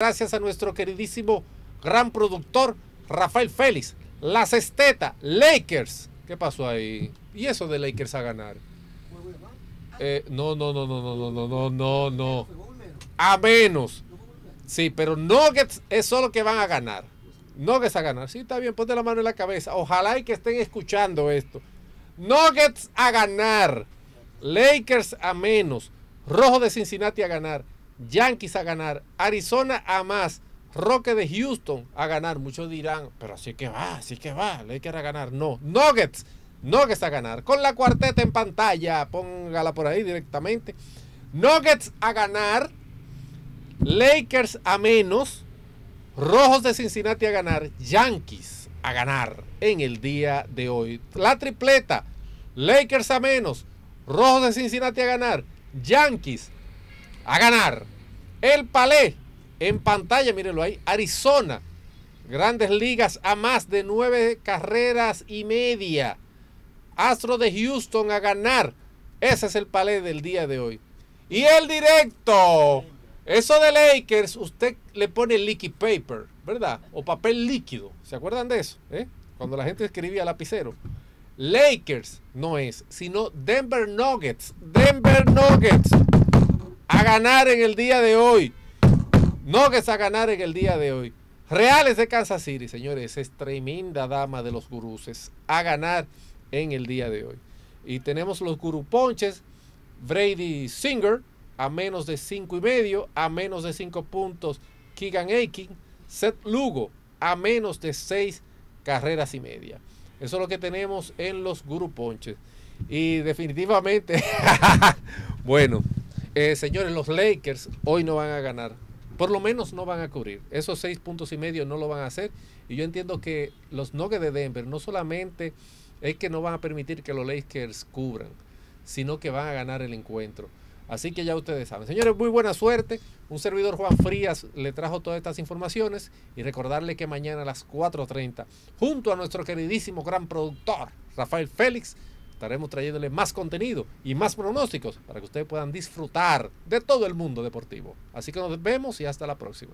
Gracias a nuestro queridísimo gran productor Rafael Félix. La cesteta, Lakers. ¿Qué pasó ahí? ¿Y eso de Lakers a ganar? Eh, no, no, no, no, no, no, no, no, no, A menos. Sí, pero Nuggets es solo que van a ganar. Nuggets a ganar. Sí, está bien, ponte la mano en la cabeza. Ojalá y que estén escuchando esto. Nuggets a ganar. Lakers a menos. Rojo de Cincinnati a ganar. Yankees a ganar, Arizona a más, Roque de Houston a ganar. Muchos dirán, pero así que va, así que va, Lakers a ganar. No, Nuggets, Nuggets a ganar. Con la cuarteta en pantalla, póngala por ahí directamente. Nuggets a ganar, Lakers a menos, Rojos de Cincinnati a ganar, Yankees a ganar en el día de hoy. La tripleta, Lakers a menos, Rojos de Cincinnati a ganar, Yankees a ganar. El Palé en pantalla, mírenlo ahí, Arizona. Grandes ligas a más de nueve carreras y media. Astro de Houston a ganar. Ese es el palé del día de hoy. Y el directo. Eso de Lakers, usted le pone liquid paper, ¿verdad? O papel líquido. ¿Se acuerdan de eso? Eh? Cuando la gente escribía lapicero. Lakers no es, sino Denver Nuggets. Denver Nuggets a ganar en el día de hoy. no que a ganar en el día de hoy. Reales de Kansas City, señores, es tremenda dama de los guruses a ganar en el día de hoy. Y tenemos los guruponches, Brady Singer a menos de cinco y medio, a menos de cinco puntos, Keegan Aiken, Seth Lugo a menos de seis carreras y media. Eso es lo que tenemos en los guruponches. Y definitivamente, bueno, eh, señores, los Lakers hoy no van a ganar. Por lo menos no van a cubrir. Esos seis puntos y medio no lo van a hacer. Y yo entiendo que los Nuggets de Denver no solamente es que no van a permitir que los Lakers cubran, sino que van a ganar el encuentro. Así que ya ustedes saben. Señores, muy buena suerte. Un servidor Juan Frías le trajo todas estas informaciones y recordarle que mañana a las 4.30, junto a nuestro queridísimo gran productor Rafael Félix, estaremos trayéndole más contenido y más pronósticos para que ustedes puedan disfrutar de todo el mundo deportivo. Así que nos vemos y hasta la próxima.